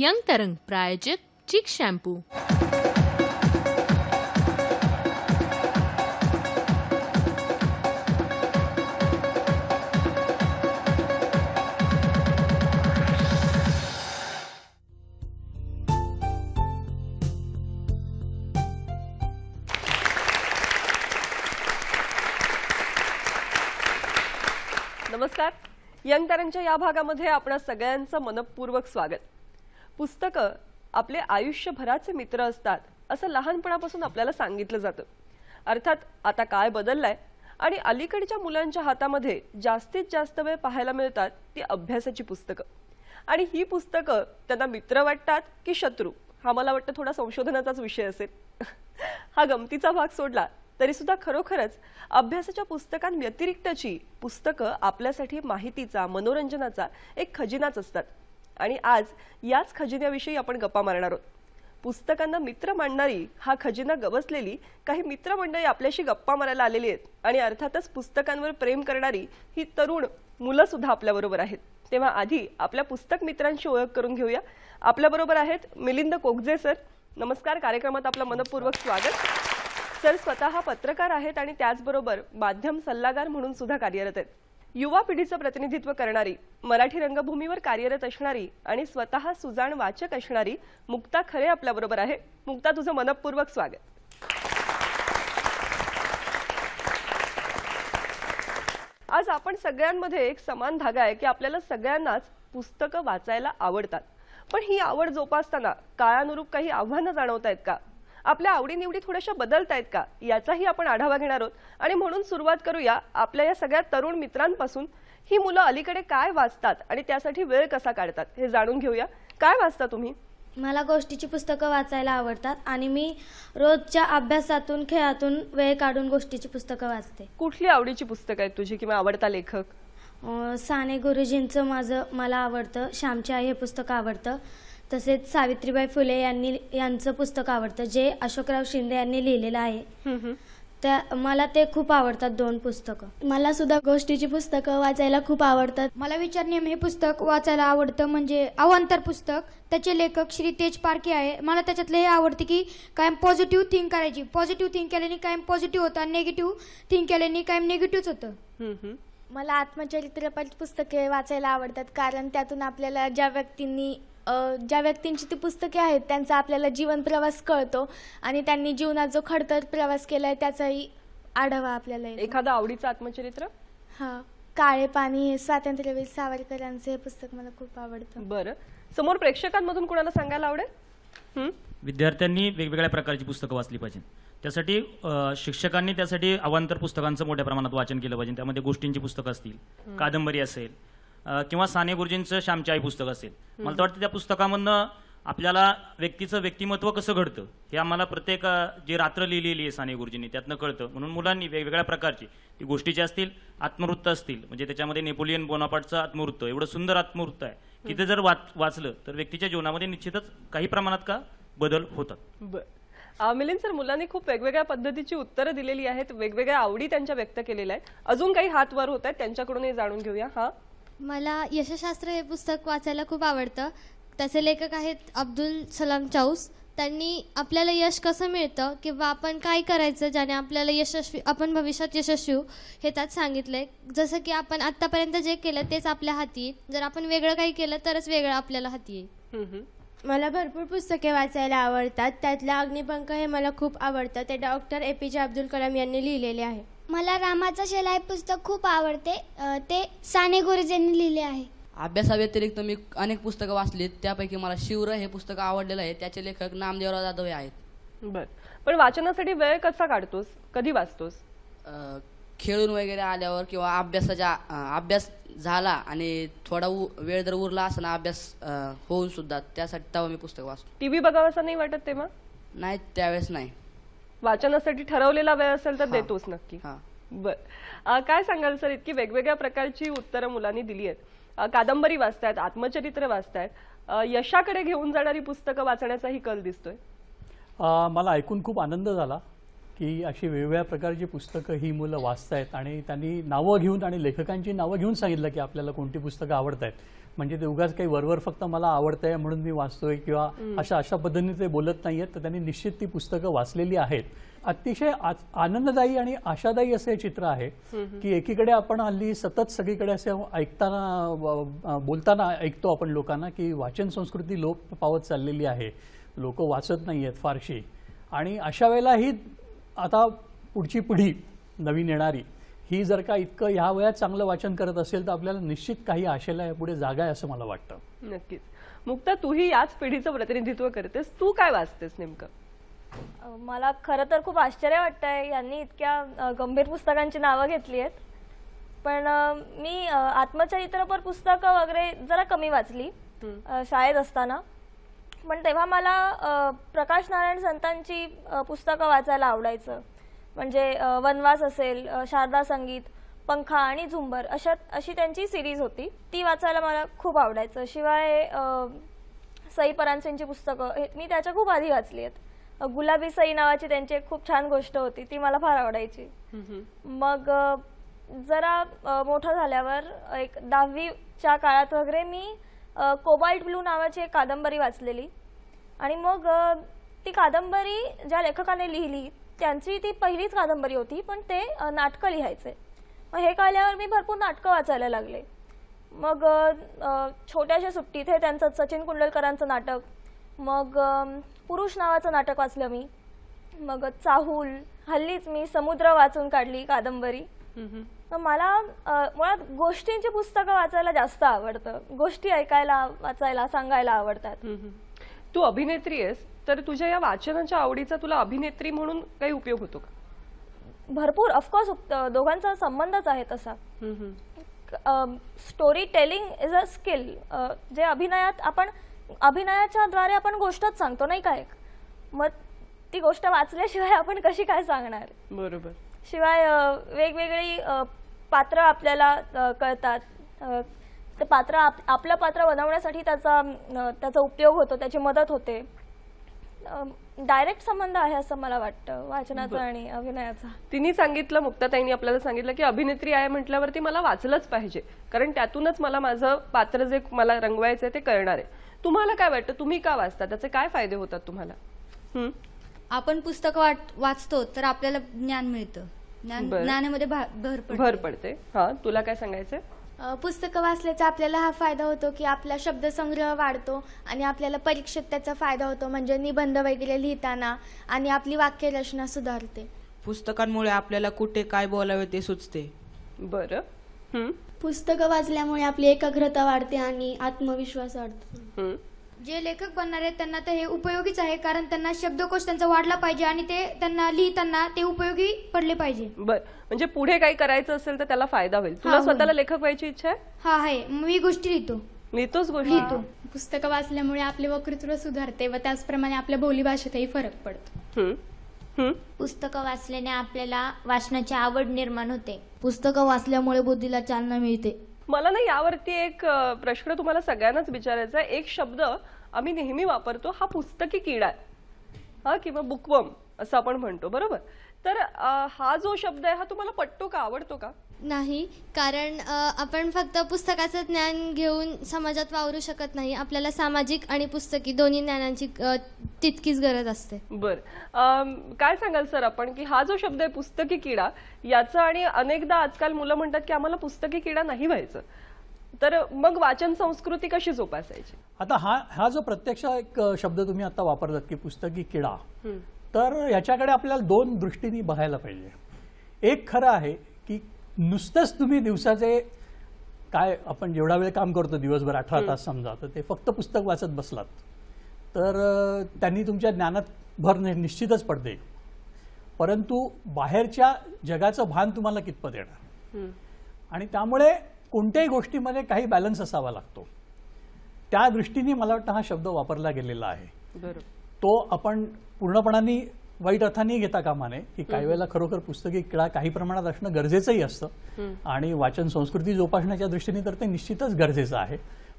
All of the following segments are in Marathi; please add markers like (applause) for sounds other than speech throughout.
यंग तरंग प्रायोजित चिक शॅम्पू नमस्कार यंग तरंगच्या या भागामध्ये आपण सगळ्यांचं मनपूर्वक स्वागत पुस्तकं आपले आयुष्यभराचे मित्र असतात असं लहानपणापासून आपल्याला सांगितलं जातं अर्थात आता काय बदललाय आणि अलीकडच्या मुलांच्या हातामध्ये जास्तीत जास्त वेळ पाहायला मिळतात ती अभ्यासाची पुस्तकं आणि ही पुस्तकं त्यांना मित्र वाटतात की शत्रू हा मला वाटतं थोडा संशोधनाचाच विषय असेल (laughs) हा गमतीचा भाग सोडला तरी सुद्धा खरोखरच अभ्यासाच्या पुस्तकांव्यतिरिक्तची पुस्तकं आपल्यासाठी माहितीचा मनोरंजनाचा एक खजिनाच असतात आणि आज याच खजिन्याविषयी आपण गप्पा मारणार आहोत पुस्तकांना मित्र मांडणारी हा खजिना गवसलेली काही मित्रमंडळी आपल्याशी गप्पा मारायला आलेली आहेत आणि अर्थातच पुस्तकांवर प्रेम करणारी ही तरुण मुलं सुद्धा आपल्याबरोबर आहेत तेव्हा आधी आपल्या पुस्तक मित्रांशी ओळख करून घेऊया आपल्याबरोबर आहेत मिलिंद कोगजे सर नमस्कार कार्यक्रमात आपलं मनपूर्वक स्वागत सर स्वतः पत्रकार आहेत आणि त्याचबरोबर माध्यम सल्लागार म्हणून सुद्धा कार्यरत आहेत युवा पिढीचं प्रतिनिधित्व करणारी मराठी रंगभूमीवर कार्यरत असणारी आणि स्वतः सुजाण वाचक असणारी मुक्ता खरे आपल्याबरोबर आहे मुक्ता तुझं मनपूर्वक स्वागत आज आपण सगळ्यांमध्ये एक समान धागा आहे की आपल्याला सगळ्यांनाच पुस्तकं वाचायला आवडतात पण ही आवड जोपासताना काळानुरूप काही आव्हानं जाणवत आहेत का आपल्या आवडीनिवडी थोड्याशा बदलत आहेत का याचाही आपण आढावा घेणार आहोत आणि म्हणून सुरुवात करूया आपल्या या सगळ्या तरुण मित्रांपासून ही मुलं अलीकडे काय वाचतात आणि त्यासाठी वेळ कसा काढतात हे जाणून घेऊया काय वाचता तुम्ही मला गोष्टीची पुस्तकं वाचायला आवडतात आणि मी रोजच्या अभ्यासातून खेळातून वेळ काढून गोष्टीची पुस्तकं वाचते कुठली आवडीची पुस्तकं आहेत तुझी किंवा आवडता लेखक साने गुरुजींचं माझं मला आवडतं श्यामची आई हे पुस्तक आवडतं तसेच सावित्रीबाई फुले यांनी यांचं पुस्तक आवडतं जे अशोकराव शिंदे यांनी लिहिलेलं आहे त्या मला ते खूप आवडतात दोन पुस्तकं मला सुद्धा गोष्टीची पुस्तकं वाचायला खूप आवडतात मला नेम हे पुस्तक वाचायला आवडतं म्हणजे अवांतर पुस्तक त्याचे लेखक श्री तेज पारखे आहे मला त्याच्यातलं हे आवडते की कायम पॉझिटिव्ह थिंक करायची पॉझिटिव्ह थिंक केल्याने कायम पॉझिटिव्ह होतं आणि निगेटिव्ह थिंक केल्याने कायम निगेटिव्हच होतं मला आत्मचरित्रपट पुस्तके वाचायला आवडतात कारण त्यातून आपल्याला ज्या व्यक्तींनी ज्या व्यक्तींची ती पुस्तके आहेत त्यांचा आपल्याला जीवन प्रवास कळतो आणि त्यांनी जीवनात जो खडतर प्रवास केला आहे त्याचाही आढावा आपल्याला एखादं आवडीचं आत्मचरित्र हा काळे पाणी हे स्वातंत्र्यवीर सावरकरांचं हे पुस्तक मला खूप आवडतं बरं समोर प्रेक्षकांमधून कुणाला सांगायला आवडेल विद्यार्थ्यांनी वेगवेगळ्या प्रकारची पुस्तकं वाचली पाहिजे त्यासाठी शिक्षकांनी त्यासाठी अवांतर पुस्तकांचं मोठ्या प्रमाणात वाचन केलं पाहिजे त्यामध्ये गोष्टींची पुस्तकं असतील कादंबरी असेल किंवा साने गुरुजींचं श्यामची आई पुस्तक असेल मला तर वाटतं त्या पुस्तकामधनं आपल्याला व्यक्तीचं व्यक्तिमत्व कसं घडतं हे आम्हाला प्रत्येक जी रात्र लिहिलेली आहे साने गुरुजींनी त्यातनं कळतं म्हणून मुलांनी वेगवेगळ्या प्रकारची ती गोष्टीची असतील आत्मवृत्त असतील म्हणजे त्याच्यामध्ये नेपोलियन बोनापाटचं आत्मवृत्त एवढं सुंदर आत्मवृत्त आहे की ते जर वाच वाचलं तर व्यक्तीच्या जीवनामध्ये निश्चितच काही प्रमाणात का बदल होतात मिलिंद सर मुलांनी खूप वेगवेगळ्या पद्धतीची उत्तरं दिलेली आहेत वेगवेगळ्या आवडी त्यांच्या व्यक्त केलेल्या आहेत अजून काही हात वर होत आहेत त्यांच्याकडूनही जाणून घेऊया हा मला यशशास्त्र हे पुस्तक वाचायला खूप आवडतं त्याचे लेखक आहेत अब्दुल सलाम चाऊस त्यांनी आपल्याला यश कसं मिळतं किंवा आपण काय करायचं ज्याने आपल्याला यशस्वी आपण भविष्यात यशस्वी हे त्यात सांगितलं आहे जसं की आपण आत्तापर्यंत जे केलं तेच आपल्या हाती जर आपण वेगळं काही केलं तरच वेगळं आपल्याला हाती येईल मला भरपूर पुस्तके वाचायला आवडतात त्यातला अग्निपंख हे मला खूप आवडतं ते डॉक्टर ए पी जे अब्दुल कलाम यांनी लिहिलेले आहे मला रामाचा शेला हे पुस्तक खूप आवडते ते साने गुरुजींनी लिहिले आहे अभ्यासाव्यतिरिक्त मी अनेक पुस्तकं वाचली त्यापैकी मला शिवर हे पुस्तक आवडलेलं आहे त्याचे लेखक नामदेवराव जाधव आहेत बर पण वाचनासाठी वेळ कसा काढतोस कधी वाचतोस खेळून वगैरे आल्यावर किंवा अभ्यासाच्या अभ्यास झाला आणि थोडा वेळ जर उरला असं ना अभ्यास होऊन सुद्धा त्यासाठी तेव्हा मी पुस्तक वाचतो टी व्ही बघावं असं नाही वाटत तेव्हा नाही त्यावेळेस नाही वाचनासाठी ठरवलेला वेळ असेल तर देतोच नक्की बर काय सांगाल सर इतकी वेगवेगळ्या प्रकारची उत्तरं मुलांनी दिली आहेत कादंबरी वाचतायत आत्मचरित्र वाचतायत यशाकडे घेऊन जाणारी पुस्तकं वाचण्याचाही कल दिसतोय मला ऐकून खूप आनंद झाला की अशी वेगवेगळ्या प्रकारची पुस्तकं ही मुलं वाचतायत आणि त्यांनी नावं घेऊन आणि लेखकांची नावं घेऊन सांगितलं की आपल्याला कोणती पुस्तकं आवडत आहेत म्हणजे ते उगाच काही वरवर फक्त मला आवडतंय म्हणून मी वाचतोय किंवा अशा अशा पद्धतीने ते बोलत नाही तर त्यांनी निश्चित ती पुस्तकं वाचलेली आहेत अतिशय आनंददायी आणि आशादायी असं हे चित्र आहे की एकीकडे आपण हल्ली सतत सगळीकडे असे ऐकताना बोलताना ऐकतो आपण लोकांना की वाचन संस्कृती लोप पावत चाललेली आहे लोक वाचत नाही आहेत फारशी आणि अशा वेळेला ही आता पुढची पिढी नवीन येणारी ही जर का इतकं ह्या वयात चांगलं वाचन करत असेल तर आपल्याला निश्चित काही आशेला यापुढे जागा आहे असं मला वाटतं नक्कीच मुक्ता ही याच पिढीचं प्रतिनिधित्व करतेस तू काय वाचतेस नेमकं मला खरं तर खूप आश्चर्य वाटतंय यांनी इतक्या गंभीर पुस्तकांची नावं घेतली आहेत पण मी आत्मचरित्रपर पुस्तकं वगैरे जरा कमी वाचली शाळेत असताना पण तेव्हा मला प्रकाश नारायण संतांची पुस्तकं वाचायला आवडायचं म्हणजे वनवास असेल शारदा संगीत पंखा आणि झुंबर अशा अशी त्यांची सिरीज होती ती वाचायला मला खूप आवडायचं शिवाय सई परांसेंची पुस्तकं हे मी त्याच्या खूप आधी वाचली आहेत गुलाबी सई नावाची त्यांची एक खूप छान गोष्ट होती ती मला फार आवडायची मग जरा मोठं झाल्यावर एक दहावीच्या काळात वगैरे मी कोबाल्ट ब्लू नावाची एक कादंबरी वाचलेली आणि मग ती कादंबरी ज्या लेखकाने लिहिली त्यांची ती पहिलीच कादंबरी होती पण ते नाटकं लिहायचे मग हे कळल्यावर मी भरपूर नाटकं वाचायला लागले मग छोट्याशा सुट्टीत हे त्यांचं सचिन कुंडलकरांचं नाटक मग पुरुष नावाचं नाटक वाचलं मी मग चाहूल हल्लीच मी समुद्र वाचून काढली कादंबरी तर मला मुळात गोष्टींची पुस्तकं वाचायला जास्त आवडतं गोष्टी ऐकायला वाचायला सांगायला आवडतात तू अभिनेत्री आहेस तर तुझ्या या वाचनाच्या आवडीचा तुला अभिनेत्री म्हणून काही उपयोग होतो का भरपूर ऑफकोर्स दोघांचा संबंधच आहे तसा story telling is a skill जे अभिनयात आपण अभिनयाच्या द्वारे आपण गोष्टच सांगतो नाही काय मग ती गोष्ट वाचल्याशिवाय आपण कशी काय सांगणार बरोबर शिवाय वेगवेगळी पात्र आपल्याला कळतात ते पात्र आप आपलं पात्र बनवण्यासाठी त्याचा त्याचा उपयोग होतो त्याची मदत होते डायरेक्ट संबंध आहे असं मला वाटतं वाचनाचा आणि अभिनयाचा तिने सांगितलं मुक्ताताईंनी आपल्याला सांगितलं की अभिनेत्री आहे म्हटल्यावरती मला वाचलंच पाहिजे कारण त्यातूनच मला माझं पात्र जे मला रंगवायचं आहे ते करणार आहे तुम्हाला काय वाटतं तुम्ही का वाचता त्याचे काय फायदे होतात तुम्हाला आपण पुस्तक वाचतो तर आपल्याला ज्ञान मिळतं ज्ञानामध्ये भर पडते. हा तुला काय सांगायचं पुस्तक पुस्तकं वाचल्याचा आपल्याला हा फायदा होतो की आपला शब्दसंग्रह वाढतो आणि आपल्याला परीक्षेत त्याचा फायदा होतो म्हणजे निबंध वगैरे लिहिताना आणि आपली वाक्यरचना सुधारते पुस्तकांमुळे आपल्याला कुठे काय बोलावे ते सुचते बरं पुस्तक पुस्तकं वाचल्यामुळे आपली एकाग्रता वाढते आणि आत्मविश्वास वाढतो जे लेखक बनणार आहेत त्यांना तर हे उपयोगीच आहे कारण त्यांना शब्दकोश त्यांचा वाढला पाहिजे आणि ते त्यांना लिहिताना ते उपयोगी पडले पाहिजे बर म्हणजे पुढे काही करायचं असेल तर त्याला फायदा होईल तुला स्वतःला लेखक व्हायची इच्छा आहे हा आहे मी गोष्टी लिहितो लिहितोच गोष्टी लिहितो. पुस्तकं वाचल्यामुळे आपले वक्तृत्व सुधारते व त्याचप्रमाणे आपल्या बोलीभाषेतही फरक पडतो पुस्तक पुस्तकं वाचल्याने आपल्याला वाचनाची आवड निर्माण होते पुस्तकं वाचल्यामुळे बुद्धीला चालना मिळते मला ना यावरती एक प्रश्न तुम्हाला सगळ्यांनाच विचारायचा एक शब्द आम्ही नेहमी वापरतो हा पुस्तकी किडा आहे हा किंवा बुकवम असं आपण म्हणतो बरोबर तर हा जो शब्द आहे हा तुम्हाला पटतो का आवडतो का नाही कारण आपण फक्त पुस्तकाचं ज्ञान घेऊन समाजात वावरू शकत नाही आपल्याला सामाजिक आणि पुस्तकी दोन्ही ज्ञानांची तितकीच गरज असते बरं काय सांगाल सर आपण की हा जो शब्द आहे पुस्तकी किडा याचा आणि अनेकदा आजकाल मुलं म्हणतात की आम्हाला पुस्तकी किडा नाही व्हायचं तर मग वाचन संस्कृती कशी जोपासायची आता हा हा जो प्रत्यक्ष एक शब्द तुम्ही आता वापरलात की पुस्तकी किडा तर याच्याकडे आपल्याला दोन दृष्टीने बघायला पाहिजे एक खरं आहे नुसतंच तुम्ही दिवसाचे काय आपण जेवढा वेळ काम करतो दिवसभर अठरा तास समजा तर ते फक्त पुस्तक वाचत बसलात तर त्यांनी तुमच्या ज्ञानात भर निश्चितच पडते परंतु बाहेरच्या जगाचं भान तुम्हाला कितपत येणार आणि त्यामुळे कोणत्याही गोष्टीमध्ये काही बॅलन्स असावा लागतो त्या दृष्टीने मला वाटतं हा शब्द वापरला गेलेला आहे तो आपण पूर्णपणाने वाईट अर्थाने घेता कामाने की काही वेळेला खरोखर पुस्तकी किळा काही प्रमाणात असणं गरजेचंही असतं आणि वाचन संस्कृती जोपासण्याच्या दृष्टीने तर ते निश्चितच गरजेचं आहे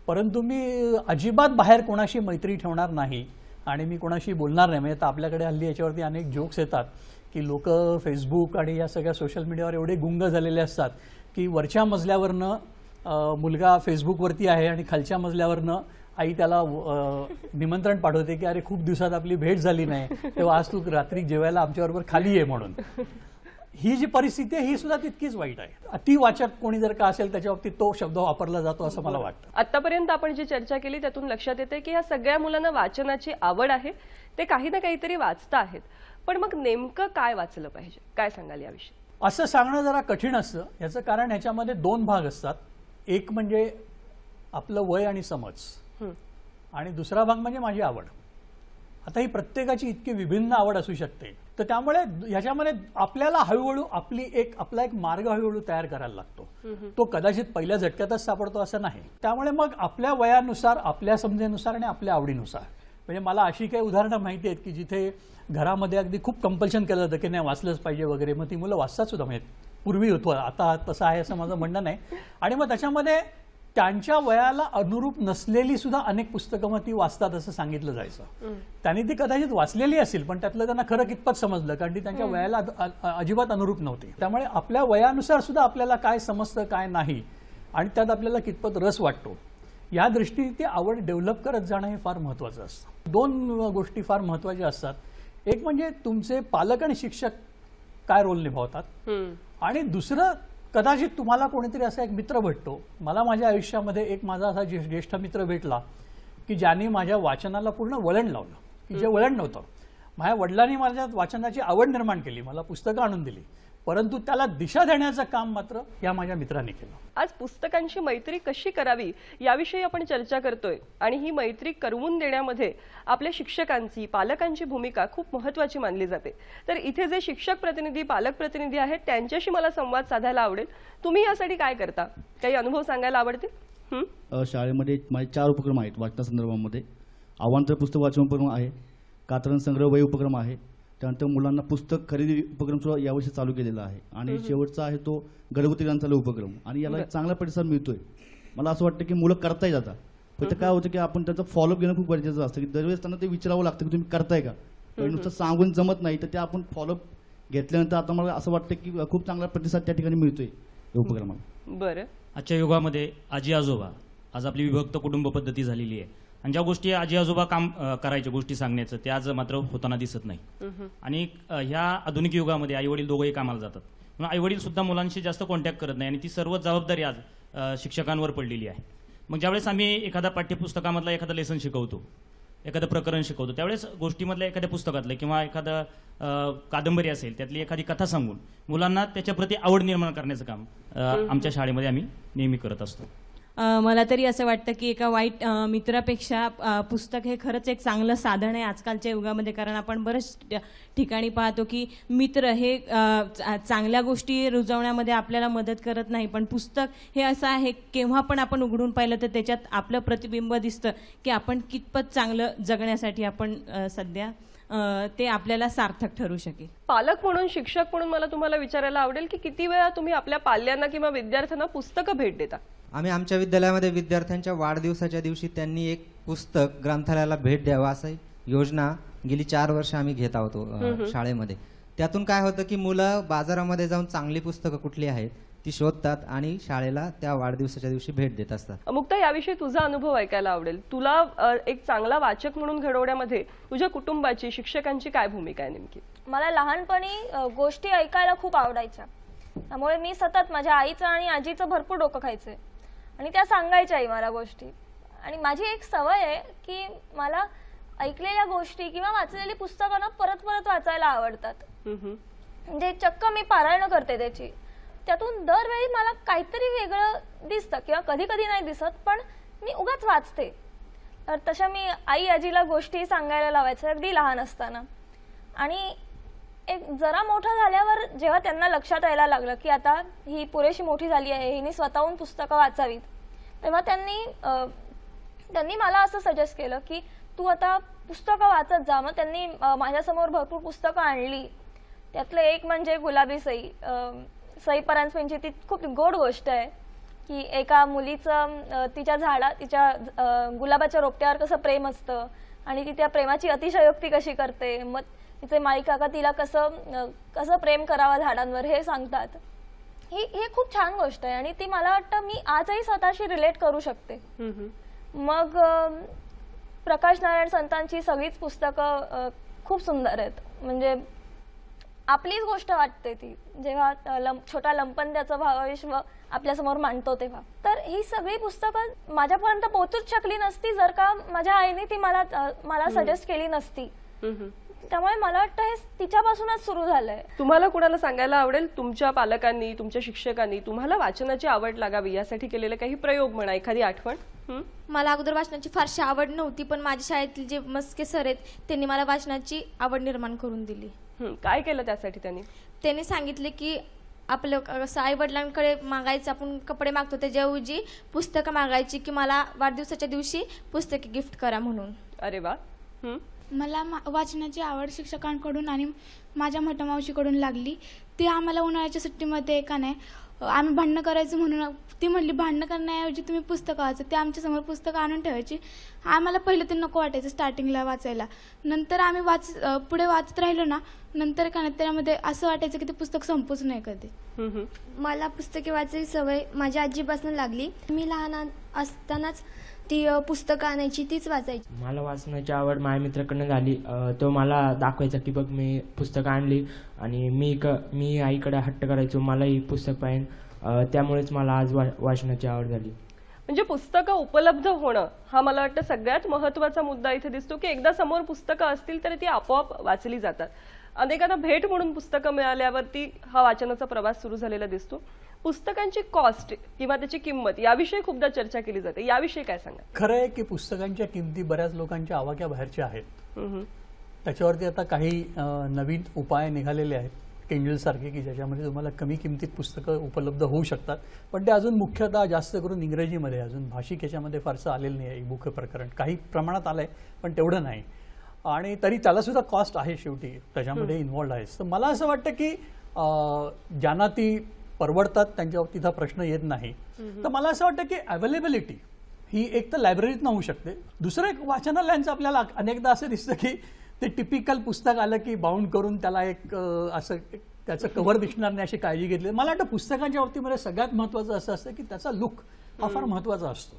परंतु मी अजिबात बाहेर कोणाशी मैत्री ठेवणार नाही आणि मी कोणाशी बोलणार नाही म्हणजे आपल्याकडे हल्ली याच्यावरती अनेक जोक्स येतात की लोक फेसबुक आणि या सगळ्या सोशल मीडियावर एवढे गुंग झालेले असतात की वरच्या मजल्यावरनं मुलगा फेसबुकवरती आहे आणि खालच्या मजल्यावरनं आई त्याला निमंत्रण पाठवते की अरे खूप दिवसात आपली भेट झाली नाही तेव्हा आज तू रात्री जेवायला आमच्याबरोबर खाली ये म्हणून ही जी परिस्थिती आहे ही सुद्धा तितकीच वाईट आहे ती वाचक कोणी जर का असेल त्याच्या बाबतीत तो शब्द वापरला जातो असं मला वाटतं आतापर्यंत आपण जी चर्चा केली त्यातून लक्षात येते की ह्या सगळ्या मुलांना वाचनाची आवड आहे ते काही ना काहीतरी वाचता आहेत पण मग नेमकं काय वाचलं पाहिजे काय सांगाल याविषयी असं सांगणं जरा कठीण असतं याचं कारण ह्याच्यामध्ये दोन भाग असतात एक म्हणजे आपलं वय आणि समज आणि दुसरा भाग म्हणजे माझी आवड आता ही प्रत्येकाची इतकी विभिन्न आवड असू शकते तर त्यामुळे ह्याच्यामध्ये आपल्याला हळूहळू आपली एक आपला एक मार्ग हळूहळू तयार करायला लागतो तो कदाचित पहिल्या झटक्यातच सापडतो असं नाही त्यामुळे मग आपल्या वयानुसार आपल्या समजेनुसार आणि आपल्या आवडीनुसार म्हणजे मला अशी काही उदाहरणं माहिती आहेत की जिथे घरामध्ये अगदी खूप कंपल्शन केलं जातं की नाही वाचलंच पाहिजे वगैरे मग ती मुलं वाचतात सुद्धा म्हणजे पूर्वी होतो आता तसं आहे असं माझं म्हणणं नाही आणि मग त्याच्यामध्ये त्यांच्या वयाला अनुरूप नसलेली सुद्धा अनेक पुस्तकं मग ती वाचतात असं सांगितलं जायचं त्यांनी ती कदाचित वाचलेली असेल पण त्यातलं त्यांना खरं कितपत समजलं कारण ती त्यांच्या वयाला अजिबात अनुरूप नव्हती त्यामुळे आपल्या वयानुसार सुद्धा आपल्याला काय समजतं काय नाही आणि त्यात आपल्याला कितपत रस वाटतो या दृष्टीने ती आवड डेव्हलप करत जाणं हे फार महत्त्वाचं असतं दोन गोष्टी फार महत्वाच्या असतात एक म्हणजे तुमचे पालक आणि शिक्षक काय रोल निभावतात आणि दुसरं कदाचित तुम्हाला कोणीतरी असा एक मित्र भेटतो मला माझ्या आयुष्यामध्ये एक माझा असा ज्येष्ठ मित्र भेटला की ज्याने माझ्या वाचनाला पूर्ण वळण लावलं की जे वळण नव्हतं माझ्या वडिलांनी माझ्या वाचनाची आवड निर्माण केली मला पुस्तकं आणून दिली परंतु त्याला दिशा देण्याचं काम मात्र या माझ्या मित्रांनी केलं आज पुस्तकांची मैत्री कशी करावी याविषयी आपण चर्चा करतोय आणि ही मैत्री करवून देण्यामध्ये आपल्या शिक्षकांची पालकांची भूमिका खूप महत्वाची मानली जाते तर इथे जे शिक्षक प्रतिनिधी पालक प्रतिनिधी आहेत त्यांच्याशी मला संवाद साधायला आवडेल तुम्ही यासाठी काय करता काही अनुभव सांगायला आवडतील शाळेमध्ये माझे चार उपक्रम आहेत वाचना संदर्भामध्ये आव्हान पुस्तक वाचन उपक्रम आहे कातरण संग्रह वय उपक्रम आहे त्यानंतर मुलांना पुस्तक खरेदी उपक्रम सुद्धा यावर्षी चालू केलेला आहे आणि शेवटचा आहे तो घरगुती ग्रंथालय उपक्रम आणि याला चांगला प्रतिसाद मिळतोय मला असं वाटतं की मुलं करताय जाता फक्त काय होतं की आपण त्यांचा फॉलोअप घेणं खूप गरजेचं असतं की दरवेळेस त्यांना ते विचारावं लागतं की तुम्ही करताय का नुसतं सांगून जमत नाही तर ते आपण फॉलोअप घेतल्यानंतर आता मला असं वाटतं की खूप चांगला प्रतिसाद त्या ठिकाणी मिळतोय या उपक्रमाला बरं आजच्या युगामध्ये आजी आजोबा आज आपली विभक्त कुटुंब पद्धती झालेली आहे आणि ज्या गोष्टी आजी आजोबा काम करायच्या गोष्टी सांगण्याचं त्या आज मात्र होताना दिसत नाही आणि ह्या आधुनिक युगामध्ये आई वडील दोघंही कामाला जातात म्हणून आई वडील सुद्धा मुलांशी जास्त कॉन्टॅक्ट करत नाही आणि ती सर्व जबाबदारी आज शिक्षकांवर पडलेली आहे मग ज्यावेळेस आम्ही एखादा पाठ्यपुस्तकामधला एखादा लेसन शिकवतो एखादं प्रकरण शिकवतो त्यावेळेस गोष्टीमधल्या एखाद्या पुस्तकातलं किंवा एखादं कादंबरी असेल त्यातली एखादी कथा सांगून मुलांना त्याच्याप्रती आवड निर्माण करण्याचं काम आमच्या शाळेमध्ये आम्ही नेहमी करत असतो मला तरी असं वाटतं की एका वाईट मित्रापेक्षा पुस्तक हे खरंच एक चांगलं साधन आहे आजकालच्या युगामध्ये कारण आपण बरंच ठिकाणी पाहतो की मित्र हे चांगल्या गोष्टी रुजवण्यामध्ये आपल्याला मदत करत नाही पण पुस्तक हे असं आहे केव्हा पण आपण उघडून पाहिलं तर त्याच्यात आपलं प्रतिबिंब दिसतं की आपण कितपत चांगलं जगण्यासाठी आपण सध्या ते आपल्याला सार्थक ठरू शकेल पालक म्हणून शिक्षक म्हणून मला तुम्हाला विचारायला आवडेल की किती वेळा तुम्ही आपल्या पाल्यांना किंवा विद्यार्थ्यांना पुस्तकं भेट देता आम्ही आमच्या विद्यालयामध्ये विद्यार्थ्यांच्या वाढदिवसाच्या दिवशी त्यांनी एक पुस्तक ग्रंथालयाला भेट द्यावा असं योजना गेली चार वर्ष आम्ही घेत आहोत शाळेमध्ये त्यातून काय होतं की मुलं बाजारामध्ये जाऊन चांगली पुस्तकं कुठली आहेत ती शोधतात आणि शाळेला त्या वाढदिवसाच्या दिवशी भेट देत असतात मुक्ता याविषयी तुझा अनुभव ऐकायला आवडेल तुला एक चांगला वाचक म्हणून घडवण्यामध्ये तुझ्या कुटुंबाची शिक्षकांची काय भूमिका आहे नेमकी मला लहानपणी गोष्टी ऐकायला खूप आवडायच्या त्यामुळे मी सतत माझ्या आईचं आणि आजीचं भरपूर डोकं खायचंय आणि त्या सांगायच्याही मला गोष्टी आणि माझी एक सवय आहे की मला ऐकलेल्या गोष्टी किंवा वाचलेली पुस्तकांना परत परत वाचायला आवडतात म्हणजे चक्क मी पारायण करते त्याची त्यातून दरवेळी मला काहीतरी वेगळं दिसतं किंवा कधी कधी नाही दिसत पण मी उगाच वाचते तर तशा मी आई आजीला गोष्टी सांगायला लावायचं अगदी लहान असताना आणि एक जरा मोठं झाल्यावर जेव्हा त्यांना लक्षात यायला लागलं की आता ही पुरेशी मोठी झाली आहे हिने स्वतःहून पुस्तकं वाचावीत तेव्हा त्यांनी त्यांनी मला असं सजेस्ट केलं की तू आता पुस्तकं वाचत जा मग त्यांनी माझ्यासमोर भरपूर पुस्तकं आणली त्यातलं एक म्हणजे गुलाबी सई सई परांजपेंची ती खूप गोड गोष्ट आहे की एका मुलीचं तिच्या झाडा तिच्या गुलाबाच्या रोपट्यावर कसं प्रेम असतं आणि ती त्या प्रेमाची अतिशयोक्ती कशी करते मग तिचे माई काका तिला कसं कसं प्रेम करावं झाडांवर हे सांगतात ही ही खूप छान गोष्ट आहे आणि ती मला वाटतं मी आजही स्वतःशी रिलेट करू शकते मग प्रकाश नारायण संतांची सगळीच पुस्तकं खूप सुंदर आहेत म्हणजे आपलीच गोष्ट वाटते ती जेव्हा छोटा लंपन त्याचं भावविश्व आपल्यासमोर मांडतो तेव्हा तर ही सगळी पुस्तकं माझ्यापर्यंत पोहोचूच शकली नसती जर का माझ्या आईने ती मला मला सजेस्ट केली नसती त्यामुळे मला वाटतं हे तिच्यापासूनच सुरू झालंय तुम्हाला कुणाला सांगायला आवडेल तुमच्या पालकांनी तुमच्या शिक्षकांनी तुम्हाला वाचनाची आवड लागावी यासाठी केलेले काही प्रयोग म्हणा एखादी आठवण मला अगोदर वाचनाची फारशी आवड नव्हती पण माझ्या शाळेतील जे मस्के सर आहेत त्यांनी मला वाचनाची आवड निर्माण करून दिली काय केलं त्यासाठी त्यांनी त्यांनी सांगितले की आपलं असं आई वडिलांकडे मागायचं आपण कपडे मागतो त्याच्याऐवजी पुस्तकं मागायची की मला वाढदिवसाच्या दिवशी पुस्तके गिफ्ट करा म्हणून अरे वा मला मा वाचनाची आवड शिक्षकांकडून आणि माझ्या मोठ्या लागली ती आम्हाला उन्हाळ्याच्या सुट्टीमध्ये का नाही आम्ही भांडणं करायचं म्हणून ती म्हणली भांडणं करण्याऐवजी तुम्ही पुस्तकं वाचा ते आमच्यासमोर पुस्तकं आणून ठेवायची आम्हाला पहिलं ते नको वाटायचं स्टार्टिंगला वाचायला नंतर आम्ही वाच पुढे वाचत राहिलो ना नंतर का नाही त्यामध्ये असं वाटायचं की ते पुस्तक संपूच नाही कधी मला पुस्तके वाचायची सवय माझ्या आजीपासून लागली मी लहान असतानाच ती पुस्तकं आणायची तीच वाचायची मला वाचण्याची आवड माझ्या मित्राकडनं झाली तो मला दाखवायचा की बघ मी पुस्तकं आणली आणि मी क मी आईकडे हट्ट करायचो मला ही पुस्तक पाहिजे त्यामुळेच मला आज वा वाचनाची आवड झाली म्हणजे पुस्तकं उपलब्ध होणं हा मला वाटतं सगळ्यात महत्त्वाचा मुद्दा इथे दिसतो की एकदा समोर पुस्तकं असतील तर ती आपोआप वाचली जातात अनेकांना भेट म्हणून पुस्तकं मिळाल्यावरती हा वाचनाचा प्रवास सुरू झालेला दिसतो पुस्तकांची कॉस्ट किंवा त्याची किंमत याविषयी खूपदा चर्चा केली जाते याविषयी काय सांगा खरं आहे की पुस्तकांच्या किमती बऱ्याच लोकांच्या आवाक्या बाहेरच्या आहेत त्याच्यावरती आता काही नवीन उपाय निघालेले आहेत किंडल सारखे की ज्याच्यामध्ये तुम्हाला कमी किमतीत पुस्तकं उपलब्ध होऊ शकतात पण ते अजून मुख्यतः जास्त करून इंग्रजीमध्ये अजून भाषिक याच्यामध्ये फारसं आलेलं नाही आहे बुक प्रकरण काही प्रमाणात आलं आहे पण तेवढं नाही आणि तरी त्यालासुद्धा कॉस्ट आहे शेवटी त्याच्यामध्ये इन्व्हॉल्ड आहेस तर मला असं वाटतं की ज्यांना ती परवडतात त्यांच्यावर तिथं प्रश्न येत नाही तर मला असं वाटतं की अवेलेबिलिटी ही एक तर लायब्ररीत होऊ शकते दुसरं एक वाचनालयांचं आपल्याला अनेकदा असं दिसतं की ते टिपिकल पुस्तक आलं की बाउंड करून त्याला एक असं त्याचं कव्हर दिसणार नाही अशी काळजी घेतली मला वाटतं पुस्तकांच्या बाबतीमध्ये सगळ्यात महत्त्वाचं असं असतं की त्याचा लुक हा फार महत्त्वाचा असतो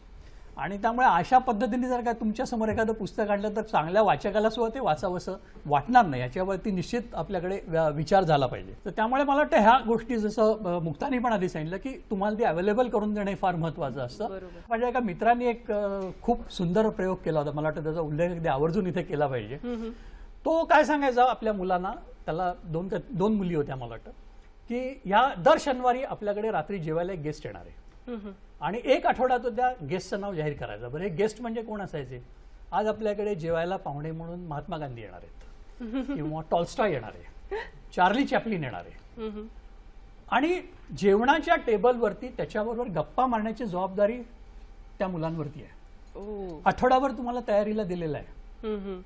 आणि त्यामुळे अशा पद्धतीने जर का तुमच्यासमोर एखादं पुस्तक आणलं तर चांगल्या वाचकाला सुद्धा ते वाचावंसं वाटणार नाही याच्यावरती निश्चित आपल्याकडे विचार झाला पाहिजे तर त्यामुळे मला वाटतं ह्या गोष्टी जसं मुक्तानी पण आधी सांगितलं की तुम्हाला ते अवेलेबल करून देणे फार महत्वाचं असतं माझ्या एका मित्रांनी एक खूप सुंदर प्रयोग केला होता मला वाटतं त्याचा उल्लेख अगदी आवर्जून इथे केला पाहिजे तो काय सांगायचा आपल्या मुलांना त्याला दोन दोन मुली होत्या मला वाटतं की ह्या दर शनिवारी आपल्याकडे रात्री जेवायला एक गेस्ट येणार आहे आणि एक आठवडा तो त्या गेस्टचं नाव जाहीर करायचं बरं गेस्ट म्हणजे कोण असायचे आज आपल्याकडे जेवायला पाहुणे म्हणून महात्मा गांधी येणार आहेत (laughs) किंवा टॉलस्टॉय येणार आहे चार्ली चॅपलिन येणार आहे आणि जेवणाच्या टेबलवरती त्याच्याबरोबर गप्पा मारण्याची जबाबदारी त्या मुलांवरती आहे आठवडाभर तुम्हाला तयारीला दिलेला आहे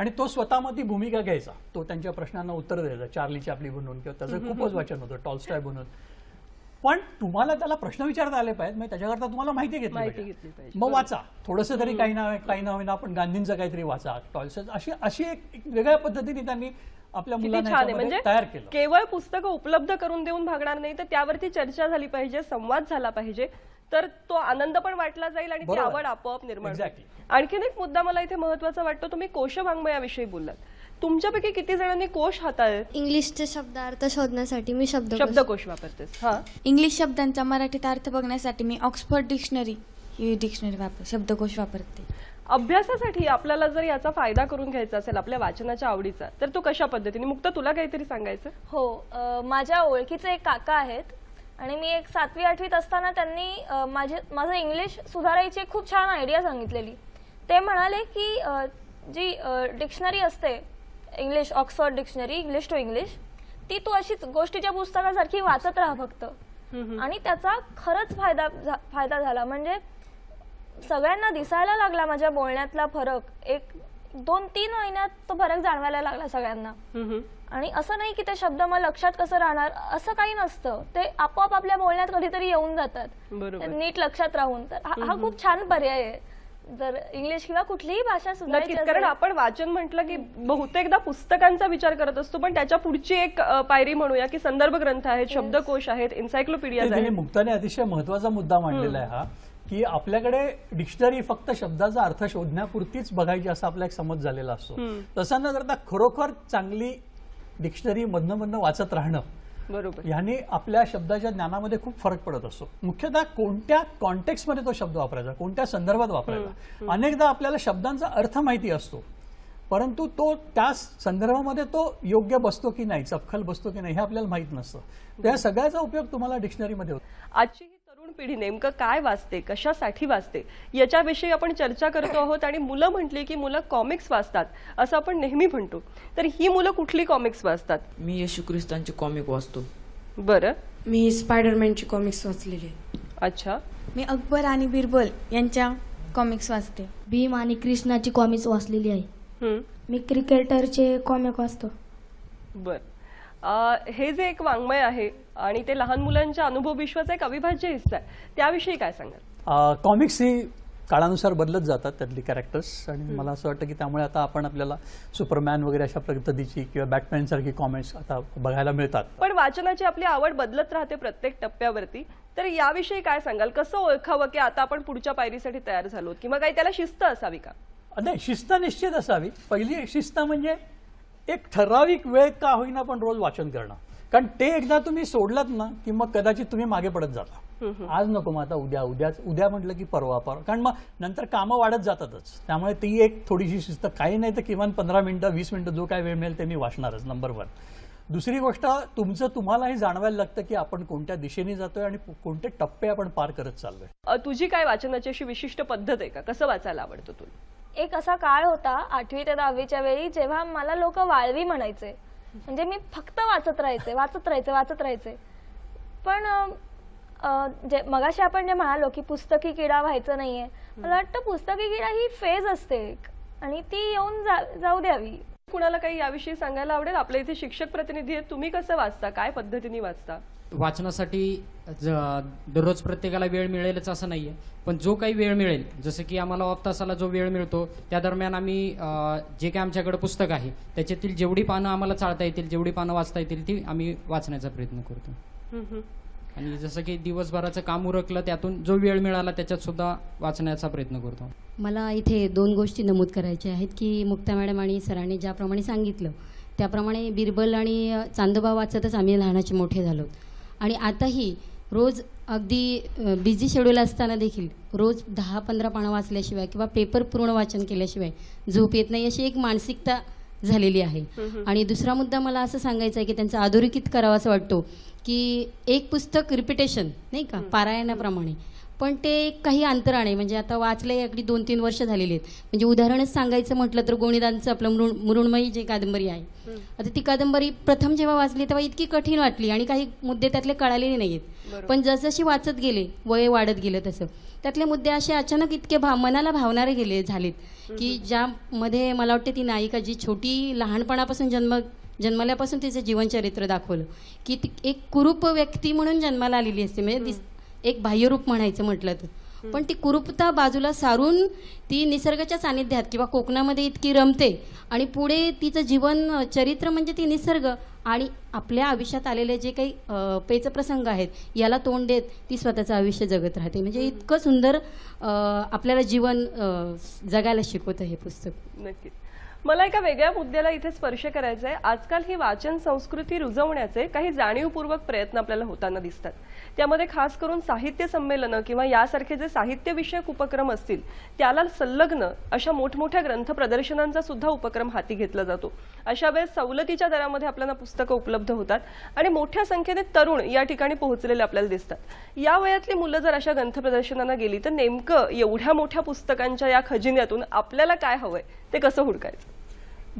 आणि तो स्वतः ती भूमिका घ्यायचा तो त्यांच्या प्रश्नांना उत्तर द्यायचा चार्ली चॅपली बनवून किंवा त्याचं खूपच वाचन होतं टॉलस्टॉय बनून पण तुम्हाला त्याला प्रश्न विचारता आले पाहिजेत म्हणजे त्याच्याकरता तुम्हाला माहिती घेतली पाहिजे मग वाचा थोडस तरी काही ना काही ना होईना आपण गांधींचं काहीतरी वाचा टॉल्सेस अशी अशी एक वेगळ्या पद्धतीने त्यांनी आपल्या मुलांना म्हणजे तयार केलं केवळ पुस्तकं उपलब्ध करून देऊन भागणार नाही तर त्यावरती चर्चा झाली पाहिजे संवाद झाला पाहिजे तर तो आनंद पण वाटला जाईल आणि ती आवड आपोआप निर्माण आणखीन एक मुद्दा मला इथे महत्वाचा वाटतो तुम्ही वाङ्मयाविषयी बोललात तुमच्यापैकी किती जणांनी कोश हाताळले इंग्लिशचे शब्दार्थ शोधण्यासाठी मी शब्द शब्दकोश वापरतेस हां इंग्लिश शब्दांचा मराठीत अर्थ बघण्यासाठी मी ऑक्सफर्ड डिक्शनरी ही डिक्शनरी वापर शब्दकोश वापरते अभ्यासासाठी आपल्याला जर याचा फायदा करून घ्यायचा असेल आपल्या वाचनाच्या आवडीचा तर तो कशा पद्धतीने मुक्त तुला काहीतरी सांगायचं हो माझ्या ओळखीचे एक काका आहेत आणि मी एक सातवी आठवीत असताना त्यांनी माझे माझं इंग्लिश सुधारायची खूप छान आयडिया सांगितलेली ते म्हणाले की जी डिक्शनरी असते English Oxford dictionary English to English ती तू अशीच गोष्टीच्या पुस्तकासारखी वाचत राहा फक्त आणि त्याचा खरंच फायदा फायदा झाला म्हणजे सगळ्यांना दिसायला लागला माझ्या बोलण्यातला फरक एक दोन तीन महिन्यात तो फरक जाणवायला लागला सगळ्यांना आणि असं नाही की ते शब्द मग लक्षात कसं राहणार असं काही नसतं ते आपोआप आपल्या बोलण्यात कधीतरी येऊन जातात नीट लक्षात राहून तर हा खूप छान पर्याय आहे जर इंग्लिश किंवा कुठलीही भाषा सुद्धा कारण आपण वाचन म्हटलं की बहुतेकदा पुस्तकांचा विचार करत असतो पण त्याच्या पुढची एक पायरी म्हणूया की संदर्भ ग्रंथ आहेत शब्दकोश आहेत इन्सायक्लोपीडिया मुक्ताने अतिशय महत्वाचा मुद्दा मांडलेला आहे हा की आपल्याकडे डिक्शनरी फक्त शब्दाचा अर्थ शोधण्यापुरतीच बघायची असा आपला एक समज झालेला असतो तसं न करता खरोखर चांगली डिक्शनरी मधनं मधनं वाचत राहणं बरोबर याने आपल्या शब्दाच्या ज्ञानामध्ये खूप फरक पडत असतो मुख्यतः कोणत्या कॉन्टेक्स्टमध्ये तो शब्द वापरायचा कोणत्या संदर्भात वापरायचा अनेकदा आपल्याला शब्दांचा अर्थ माहिती असतो परंतु तो त्या संदर्भामध्ये तो योग्य बसतो की नाही चपखल बसतो की नाही हे आपल्याला माहीत नसतं त्या सगळ्याचा उपयोग तुम्हाला डिक्शनरीमध्ये होतो आजची तरुण पिढी नेमकं काय वाचते कशासाठी वाचते याच्याविषयी आपण चर्चा करतो आहोत आणि मुलं म्हटली की मुलं कॉमिक्स वाचतात असं आपण नेहमी म्हणतो तर ही मुलं कुठली कॉमिक्स वाचतात मी येशू ख्रिस्तांची कॉमिक वाचतो बरं मी स्पायडरमॅनची कॉमिक्स वाचलेली अच्छा मी अकबर आणि बिरबल यांच्या कॉमिक्स वाचते भीम आणि कृष्णाची कॉमिक्स वाचलेली आहे मी क्रिकेटरचे कॉमिक वाचतो बरं हे जे एक वाङ्मय आहे आणि ते लहान मुलांच्या अनुभव विश्वाचा एक अविभाज्य हिस्सा आहे त्याविषयी काय सांगाल कॉमिक्स ही काळानुसार बदलत जातात त्यातली कॅरेक्टर्स आणि मला असं वाटतं की त्यामुळे आता आपण आपल्याला सुपरमॅन वगैरे अशा पद्धतीची किंवा बॅटमॅन सारखी कॉमेंट्स आता बघायला मिळतात पण वाचनाची आपली आवड बदलत राहते प्रत्येक टप्प्यावरती तर याविषयी काय सांगाल कसं ओळखावं की आता आपण पुढच्या पायरीसाठी तयार झालो किंवा काही त्याला शिस्त असावी का नाही शिस्त निश्चित असावी पहिली शिस्त म्हणजे एक ठराविक वेळ का होईना पण रोज वाचन करणं कारण ते एकदा तुम्ही सोडलात ना की मग कदाचित तुम्ही मागे पडत जाता आज नको मग आता उद्या उद्याच उद्या म्हटलं की परवा परवा कारण मग नंतर कामं वाढत जातातच त्यामुळे ती एक थोडीशी शिस्त काही नाही तर किमान पंधरा मिनिटं वीस मिनिटं जो काय वेळ मिळेल ते मी वाचणारच नंबर वन दुसरी गोष्ट तुमचं तुम्हालाही जाणवायला लागतं की आपण कोणत्या दिशेने जातोय आणि कोणते टप्पे आपण पार करत चाललोय तुझी काय वाचनाची अशी विशिष्ट पद्धत आहे का कसं वाचायला आवडतं तुला एक असा काळ होता आठवी ते दहावीच्या वेळी जेव्हा मला लोक वाळवी म्हणायचे म्हणजे मी फक्त वाचत राहायचे वाचत राहायचे वाचत राहायचे पण जे मगाशी आपण जे म्हणालो की पुस्तकी किडा व्हायचं नाहीये मला वाटतं पुस्तकी किडा ही फेज असते आणि ती येऊन जा जाऊ द्यावी कुणाला काही याविषयी सांगायला आवडेल आपल्या इथे शिक्षक प्रतिनिधी आहेत तुम्ही कसं वाचता काय पद्धतीने वाचता वाचनासाठी ज दररोज प्रत्येकाला वेळ मिळेलच असं नाही आहे पण जो काही वेळ मिळेल जसं की आम्हाला ऑफ तासाला जो वेळ मिळतो त्या दरम्यान आम्ही जे काही आमच्याकडे पुस्तक आहे त्याच्यातील जेवढी पानं आम्हाला चाळता येतील जेवढी पानं वाचता येतील ती आम्ही वाचण्याचा प्रयत्न करतो आणि जसं की दिवसभराचं काम उरकलं त्यातून जो वेळ मिळाला त्याच्यात सुद्धा वाचण्याचा प्रयत्न करतो मला इथे दोन गोष्टी नमूद करायच्या आहेत की मुक्ता मॅडम आणि सरांनी ज्याप्रमाणे सांगितलं त्याप्रमाणे बिरबल आणि चांदोबा वाचतच आम्ही लहानाचे मोठे झालो आणि आताही रोज अगदी बिझी शेड्यूल असताना देखील रोज दहा पंधरा पानं वाचल्याशिवाय किंवा पेपर पूर्ण वाचन केल्याशिवाय झोप येत नाही अशी एक मानसिकता झालेली आहे आणि दुसरा मुद्दा मला असं सांगायचा आहे की त्यांचा अधोरेखित करावा असं वाटतो की एक पुस्तक रिपिटेशन नाही का पारायणाप्रमाणे पण ते काही अंतराने म्हणजे आता वाचले अगदी दोन तीन वर्ष झालेली आहेत म्हणजे उदाहरणच सांगायचं म्हटलं तर गोणिदांचं आपलं मृण मृणमयी जी कादंबरी आहे आता ती कादंबरी प्रथम जेव्हा वाचली तेव्हा इतकी कठीण वाटली आणि काही मुद्दे त्यातले कळालेले नाहीत पण जसजशी वाचत गेले वय वाढत गेलं तसं त्यातले मुद्दे असे अचानक इतके भा मनाला भावणारे गेले झालेत की ज्यामध्ये मला वाटते ती नायिका जी छोटी लहानपणापासून जन्म जन्मल्यापासून तिचं जीवनचरित्र दाखवलं की ती एक कुरूप व्यक्ती म्हणून जन्माला आलेली असते म्हणजे दिस एक बाह्यरूप म्हणायचं म्हटलं तर पण ती कुरुपता बाजूला सारून ती निसर्गाच्या सानिध्यात किंवा कोकणामध्ये इतकी रमते आणि पुढे तिचं जीवन चरित्र म्हणजे ती निसर्ग आणि आपल्या आयुष्यात आलेले जे काही पेचप्रसंग आहेत याला तोंड देत ती स्वतःचं आयुष्य जगत राहते म्हणजे इतकं सुंदर आपल्याला जीवन जगायला शिकवतं हे पुस्तक नक्की मला एका वेगळ्या मुद्द्याला इथे स्पर्श करायचा आहे आजकाल ही वाचन संस्कृती रुजवण्याचे काही जाणीवपूर्वक प्रयत्न आपल्याला होताना दिसतात त्यामध्ये खास करून साहित्य संमेलनं किंवा यासारखे जे साहित्यविषयक उपक्रम असतील त्याला संलग्न अशा मोठमोठ्या ग्रंथ प्रदर्शनांचा सुद्धा उपक्रम हाती घेतला जातो अशा वेळेस सवलतीच्या दरामध्ये आपल्याला पुस्तकं उपलब्ध होतात आणि मोठ्या संख्येने तरुण या ठिकाणी पोहोचलेले आपल्याला दिसतात या वयातली मुलं जर अशा ग्रंथ प्रदर्शनांना गेली तर नेमकं एवढ्या मोठ्या पुस्तकांच्या या खजिन्यातून आपल्याला काय हवंय ते कसं हुडकायचं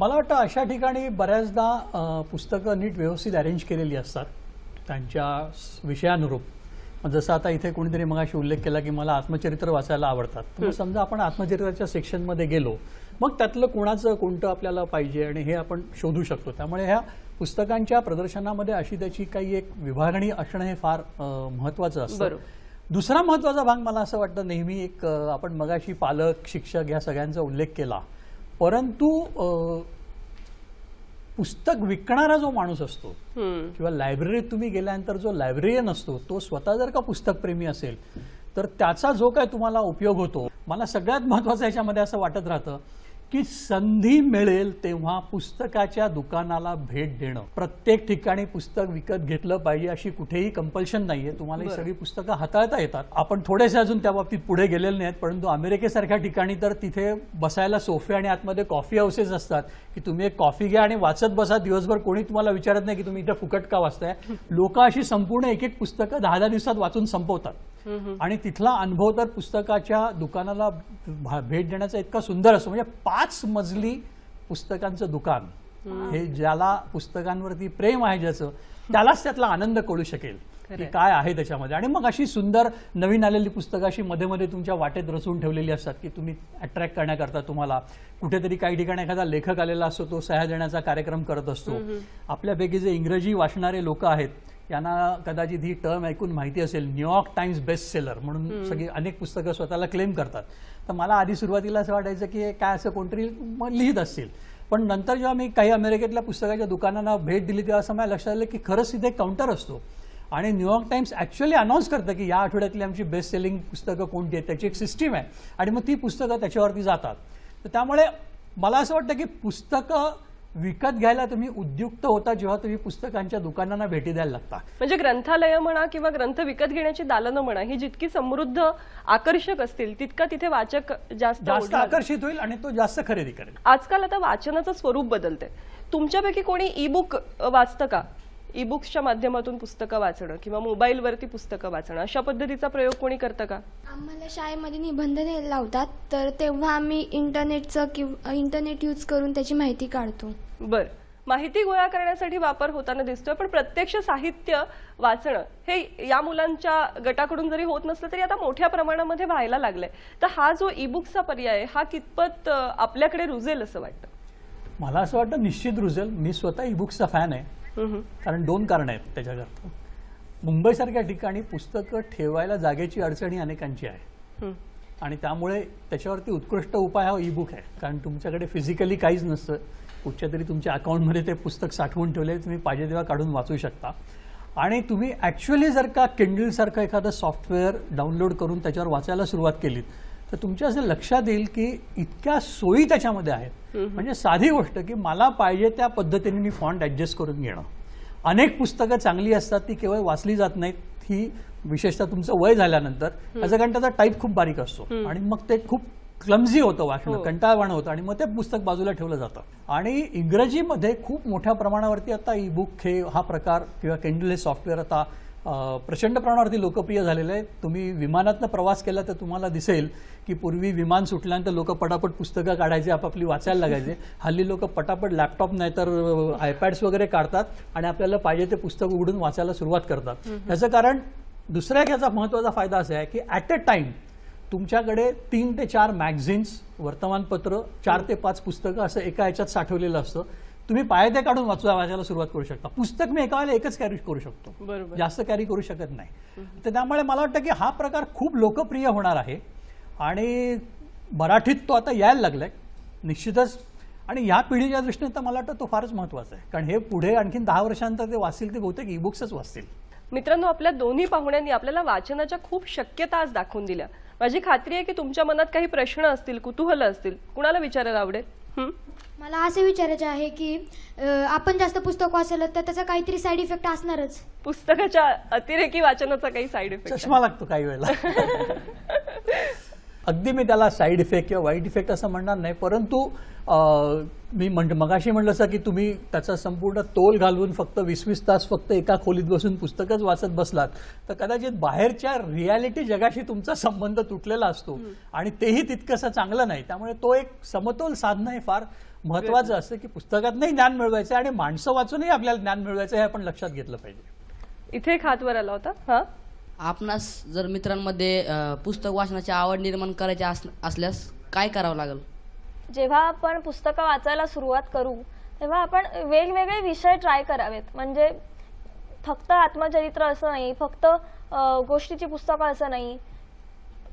मला वाटतं अशा ठिकाणी बऱ्याचदा पुस्तकं नीट व्यवस्थित अरेंज केलेली असतात त्यांच्या विषयानुरूप जसं आता इथे कोणीतरी मग उल्लेख केला की मला आत्मचरित्र वाचायला आवडतात तर समजा आपण आत्मचरित्राच्या सेक्शनमध्ये गेलो मग त्यातलं कोणाचं कोणतं आपल्याला पाहिजे आणि हे आपण शोधू शकतो त्यामुळे ह्या पुस्तकांच्या प्रदर्शनामध्ये अशी त्याची काही एक विभागणी असणं हे फार महत्वाचं असतं दुसरा महत्वाचा भाग मला असं वाटतं नेहमी एक आपण मगाशी पालक शिक्षक ह्या सगळ्यांचा उल्लेख केला परंतु पुस्तक विकणारा जो माणूस असतो किंवा लायब्ररीत तुम्ही गेल्यानंतर जो लायब्ररीयन असतो तो स्वतः जर का पुस्तकप्रेमी असेल तर त्याचा जो काय तुम्हाला उपयोग होतो मला सगळ्यात महत्वाचं याच्यामध्ये असं वाटत राहतं की संधी मिळेल तेव्हा पुस्तकाच्या दुकानाला भेट देणं प्रत्येक ठिकाणी पुस्तक विकत घेतलं पाहिजे अशी कुठेही कंपल्शन नाहीये तुम्हाला ही सगळी पुस्तकं हाताळता येतात आपण थोडेसे अजून त्या बाबतीत पुढे गेलेले नाहीत परंतु अमेरिकेसारख्या ठिकाणी तर तिथे बसायला सोफे आणि आतमध्ये कॉफी हाऊसेस असतात की तुम्ही एक कॉफी घ्या आणि वाचत बसा दिवसभर कोणी तुम्हाला विचारत नाही की तुम्ही इथे फुकट का वाचताय लोक अशी संपूर्ण एक एक पुस्तकं दहा दहा दिवसात वाचून संपवतात आणि तिथला अनुभव तर पुस्तकाच्या दुकानाला भेट देण्याचा इतका सुंदर असतो म्हणजे पाच मजली पुस्तकांचं दुकान हे ज्याला पुस्तकांवरती प्रेम आहे ज्याचं त्यालाच त्यातला आनंद कळू शकेल की काय आहे त्याच्यामध्ये आणि मग अशी सुंदर नवीन आलेली पुस्तकं अशी मध्ये मध्ये तुमच्या वाटेत रचून ठेवलेली असतात की तुम्ही अट्रॅक्ट करण्याकरता तुम्हाला कुठेतरी काही ठिकाणी एखादा लेखक आलेला असतो तो सह्या देण्याचा कार्यक्रम करत असतो आपल्यापैकी जे इंग्रजी वाचणारे लोक आहेत यांना कदाचित ही टर्म ऐकून माहिती असेल न्यूयॉर्क टाइम्स बेस्ट सेलर म्हणून सगळी अनेक पुस्तकं स्वतःला क्लेम करतात तर मला आधी सुरुवातीला असं वाटायचं की काय असं कोणतरी लिहित असतील पण नंतर जेव्हा मी काही अमेरिकेतल्या पुस्तकाच्या दुकानांना भेट दिली तेव्हा असं मला लक्षात आलं की खरंच तिथे काउंटर असतो आणि न्यूयॉर्क टाइम्स ॲक्च्युअली अनाऊन्स करतं की या आठवड्यातली आमची बेस्ट सेलिंग पुस्तकं कोणती आहेत त्याची एक सिस्टीम आहे आणि मग ती पुस्तकं त्याच्यावरती जातात तर त्यामुळे मला असं वाटतं की पुस्तकं विकत घ्यायला तुम्ही उद्युक्त होता जेव्हा तुम्ही पुस्तकांच्या दुकानांना भेटी द्यायला लागता म्हणजे ग्रंथालय म्हणा किंवा ग्रंथ विकत घेण्याची दालनं म्हणा ही जितकी समृद्ध आकर्षक असतील तितका तिथे वाचक जास्त जास्त आकर्षित होईल आणि तो जास्त खरेदी करेल आजकाल आता वाचनाचं स्वरूप बदलतंय तुमच्यापैकी कोणी ई बुक वाचतं का ई बुक्सच्या माध्यमातून पुस्तकं वाचणं किंवा मोबाईलवरती पुस्तकं वाचणं अशा पद्धतीचा प्रयोग कोणी करतं का आम्हाला शाळेमध्ये निबंध लावतात तर तेव्हा आम्ही इंटरनेटचं किंवा इंटरनेट यूज करून त्याची माहिती काढतो बर माहिती गोळा करण्यासाठी वापर होताना दिसतोय पण प्रत्यक्ष साहित्य वाचणं हे या मुलांच्या गटाकडून जरी होत नसलं तरी आता मोठ्या प्रमाणामध्ये व्हायला लागलंय तर हा जो ई बुकचा पर्याय हा कितपत आपल्याकडे रुजेल असं वाटतं मला असं वाटतं निश्चित रुजेल मी स्वतः ई बुक्सचा फॅन आहे कारण दोन कारण आहेत त्याच्याकरता मुंबईसारख्या ठिकाणी पुस्तकं ठेवायला जागेची अडचणी अनेकांची आहे आणि त्यामुळे त्याच्यावरती उत्कृष्ट उपाय हा ई बुक आहे कारण तुमच्याकडे फिजिकली काहीच नसतं कुठच्या तरी तुमच्या अकाउंटमध्ये ते पुस्तक साठवून ठेवले तुम्ही पाहिजे तेव्हा काढून वाचू शकता आणि तुम्ही ऍक्च्युअली जर का किंडलसारखं एखादं सॉफ्टवेअर डाउनलोड करून त्याच्यावर वाचायला सुरुवात केलीत तर तुमच्या असं लक्षात येईल की इतक्या सोयी त्याच्यामध्ये आहेत म्हणजे साधी गोष्ट की मला पाहिजे त्या पद्धतीने मी फॉन्ट ॲडजस्ट करून घेणं अनेक पुस्तकं चांगली असतात ती केवळ वाचली जात नाहीत ही विशेषतः तुमचं वय झाल्यानंतर त्याचं कारण त्याचा टाईप खूप बारीक असतो आणि मग ते खूप क्लमझी होतं वाचणं हो. कंटाळवाणं होतं आणि मग ते पुस्तक बाजूला ठेवलं जातं आणि इंग्रजीमध्ये खूप मोठ्या प्रमाणावरती आता ई बुक हे हा प्रकार किंवा केंडल हे सॉफ्टवेअर आता प्रचंड प्रमाणावरती लोकप्रिय झालेलं आहे तुम्ही विमानातनं प्रवास केला तर तुम्हाला दिसेल की पूर्वी विमान सुटल्यानंतर लोक पटापट पुस्तकं काढायचे आपापली वाचायला लागायचे हल्ली लोक पटापट लॅपटॉप नाही तर आयपॅड्स वगैरे काढतात आणि आपल्याला पाहिजे ते पुस्तक उघडून वाचायला सुरुवात करतात त्याचं कारण दुसऱ्या ह्याचा महत्त्वाचा फायदा असा आहे की ॲट अ टाईम तुमच्याकडे तीन ते चार मॅगझिन्स वर्तमानपत्र चार ते पाच पुस्तकं असं एका ह्याच्यात साठवलेलं असतं तुम्ही पाय काढून वाचवा वाचायला सुरुवात करू शकता पुस्तक मी एका वेळेला एकच कॅरी करू शकतो जास्त कॅरी करू शकत नाही तर त्यामुळे मला वाटतं की हा प्रकार खूप लोकप्रिय होणार आहे आणि मराठीत तो आता यायला लागलाय निश्चितच आणि ह्या पिढीच्या दृष्टीने तर मला वाटतं तो फारच महत्त्वाचा आहे कारण हे पुढे आणखीन दहा वर्षांतर ते वाचतील ते बहुतेक ई बुक्सच वाचतील मित्रांनो आपल्या दोन्ही पाहुण्यांनी आपल्याला वाचनाच्या खूप शक्यता आज दाखवून दिल्या माझी खात्री आहे की तुमच्या मनात काही प्रश्न असतील कुतूहल असतील कुणाला विचारायला आवडेल मला असे विचारायचे आहे की आपण जास्त पुस्तक वाचल तर त्याचा काहीतरी साईड इफेक्ट असणारच पुस्तकाच्या अतिरेकी वाचनाचा काही साईड इफेक्ट चष्मा लागतो काही वेळेला (laughs) अगदी मी त्याला साईड इफेक्ट किंवा वाईट इफेक्ट असं म्हणणार नाही परंतु मी म्हण मगाशी म्हणलं असं की तुम्ही त्याचा संपूर्ण तोल घालून फक्त वीस वीस तास फक्त एका खोलीत बसून पुस्तकच वाचत बसलात तर कदाचित बाहेरच्या रियालिटी जगाशी तुमचा संबंध तुटलेला असतो आणि तेही तितकंसं चांगलं नाही त्यामुळे तो एक समतोल साधनं हे फार महत्वाचं असतं की पुस्तकातनंही ज्ञान मिळवायचं आणि माणसं वाचूनही आपल्याला ज्ञान मिळवायचं हे आपण लक्षात घेतलं पाहिजे इथे एक हातवर आला होता हा आपणास जर मित्रांमध्ये पुस्तक वाचनाची आवड निर्माण करायची असल्यास काय करावं लागेल जेव्हा आपण पुस्तकं वाचायला सुरुवात करू तेव्हा आपण वेगवेगळे विषय ट्राय करावेत म्हणजे फक्त आत्मचरित्र असं नाही फक्त गोष्टीची पुस्तकं असं नाही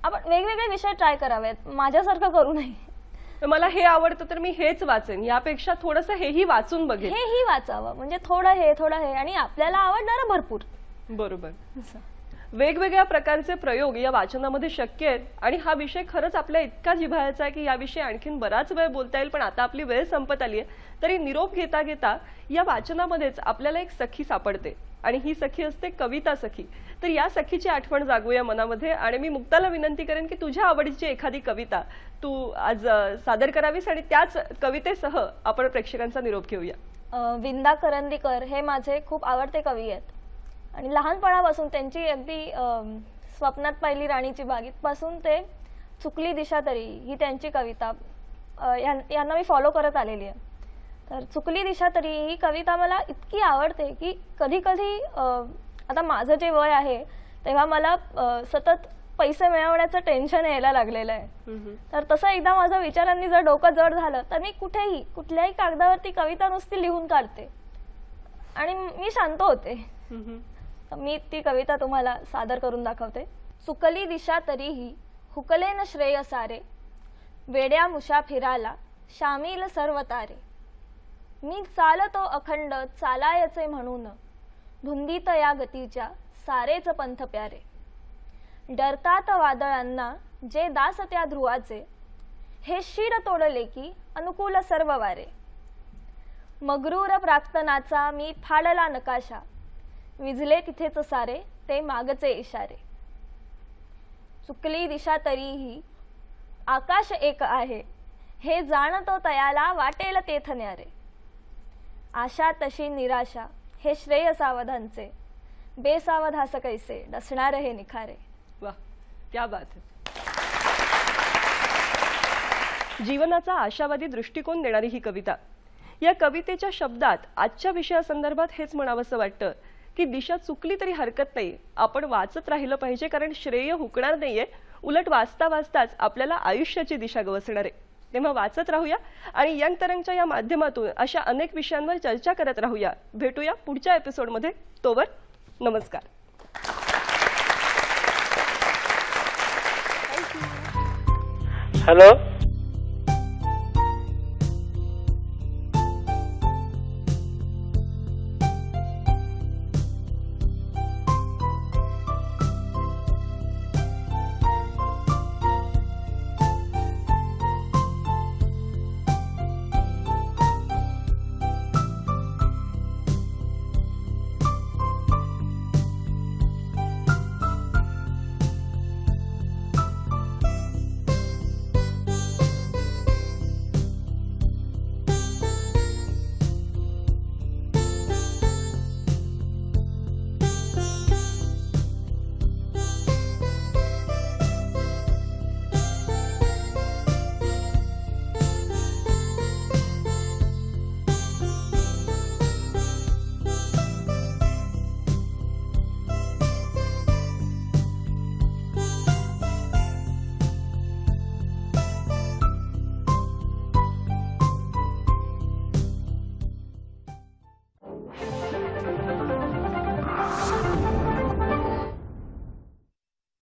आपण वेगवेगळे विषय ट्राय करावेत माझ्यासारखं करू नये मला हे आवडतं तर मी हेच वाचेन यापेक्षा थोडस हेही वाचून बघेन हेही वाचावं म्हणजे थोडं हे थोडं हे आणि आपल्याला आवडणारं भरपूर बरोबर वेगवेगळ्या प्रकारचे प्रयोग या वाचनामध्ये शक्य आहेत आणि हा विषय खरंच आपल्या इतका जिभायचा आहे की याविषयी आणखीन बराच वेळ बोलता येईल पण आता आपली वेळ संपत आली आहे तरी निरोप घेता घेता या वाचनामध्येच आपल्याला एक सखी सापडते आणि ही सखी असते कविता सखी तर या सखीची आठवण जागूया मनामध्ये आणि मी मुक्ताला विनंती करेन की तुझ्या आवडीची एखादी कविता तू आज सादर करावीस आणि त्याच कवितेसह आपण प्रेक्षकांचा निरोप घेऊया विंदा करंदीकर हे माझे खूप आवडते कवी आहेत आणि लहानपणापासून त्यांची अगदी स्वप्नात पाहिली राणीची बागीतपासून ते चुकली दिशा तरी ही त्यांची कविता यांना मी फॉलो करत आलेली आहे तर चुकली दिशा तरी ही कविता मला इतकी आवडते की कधी कधी आता माझं जे वय आहे तेव्हा मला सतत पैसे मिळवण्याचं टेन्शन यायला लागलेलं आहे तर तसं एकदा माझं विचारांनी जर डोकं जड झालं तर मी कुठेही कुठल्याही कागदावरती कविता नुसती लिहून काढते आणि मी शांत होते मी ती कविता तुम्हाला सादर करून दाखवते सुकली दिशा तरीही हुकलेन श्रेय सारे वेड्या मुशा फिराला शामिल सर्व तारे मी चालतो अखंड चालायचे म्हणून धुंदीत या गतीच्या सारेच पंथ प्यारे डरतात वादळांना जे दास त्या ध्रुवाचे हे शिर तोडले की अनुकूल सर्व वारे मगरूर प्राक्तनाचा मी फाडला नकाशा विझले तिथेच सारे ते मागचे इशारे चुकली दिशा तरीही आकाश एक आहे हे जाणतो तयाला वाटेल तेथ न्यारे आशा तशी निराशा हे श्रेय सावधांचे बेसावधास कैसे डसणार हे निखारे वा क्या बात है जीवनाचा आशावादी दृष्टिकोन देणारी ही कविता या कवितेच्या शब्दात आजच्या विषयासंदर्भात हेच म्हणावंसं वाटतं की दिशा चुकली तरी हरकत नाही आपण वाचत राहिलं पाहिजे कारण श्रेय हुकणार नाहीये उलट वाचता वाचताच आपल्याला आयुष्याची दिशा गवसणार आहे तेव्हा वाचत राहूया आणि यंग तरंगच्या या माध्यमातून अशा अनेक विषयांवर चर्चा करत राहूया भेटूया पुढच्या एपिसोडमध्ये तोवर नमस्कार हॅलो